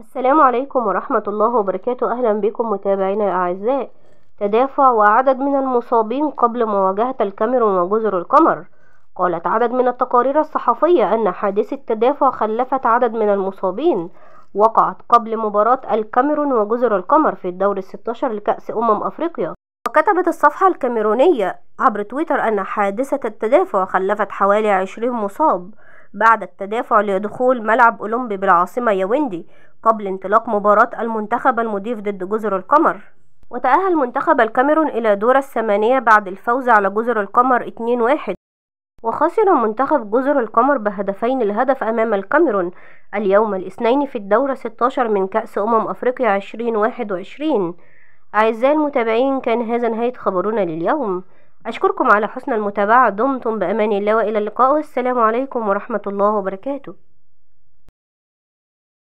السلام عليكم ورحمة الله وبركاته أهلا بكم متابعينا الأعزاء تدافع وعدد من المصابين قبل مواجهة الكاميرون وجزر القمر قالت عدد من التقارير الصحفية أن حادثة تدافع خلفت عدد من المصابين وقعت قبل مباراة الكاميرون وجزر القمر في الدور الستاشر لكأس أمم أفريقيا وكتبت الصفحة الكاميرونية عبر تويتر أن حادثة التدافع خلفت حوالي عشرين مصاب بعد التدافع لدخول ملعب أولمبي بالعاصمة ياوندي قبل انطلاق مباراة المنتخب المضيف ضد جزر القمر وتأهل منتخب الكاميرون إلى دور الثمانية بعد الفوز على جزر القمر 2-1 وخسر منتخب جزر القمر بهدفين الهدف أمام الكاميرون اليوم الاثنين في الدورة 16 من كأس أمم أفريقيا 2021 أعزائي المتابعين كان هذا نهاية خبرنا لليوم أشكركم على حسن المتابعة دمتم بأمان الله وإلى اللقاء والسلام عليكم ورحمة الله وبركاته